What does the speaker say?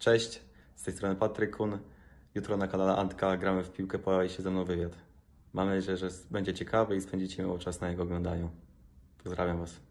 Cześć, z tej strony Patryk Kun. Jutro na kanale Antka gramy w piłkę pojawi i się ze mną wywiad. Mam nadzieję, że będzie ciekawy i spędzicie miło czas na jego oglądaniu. Pozdrawiam Was.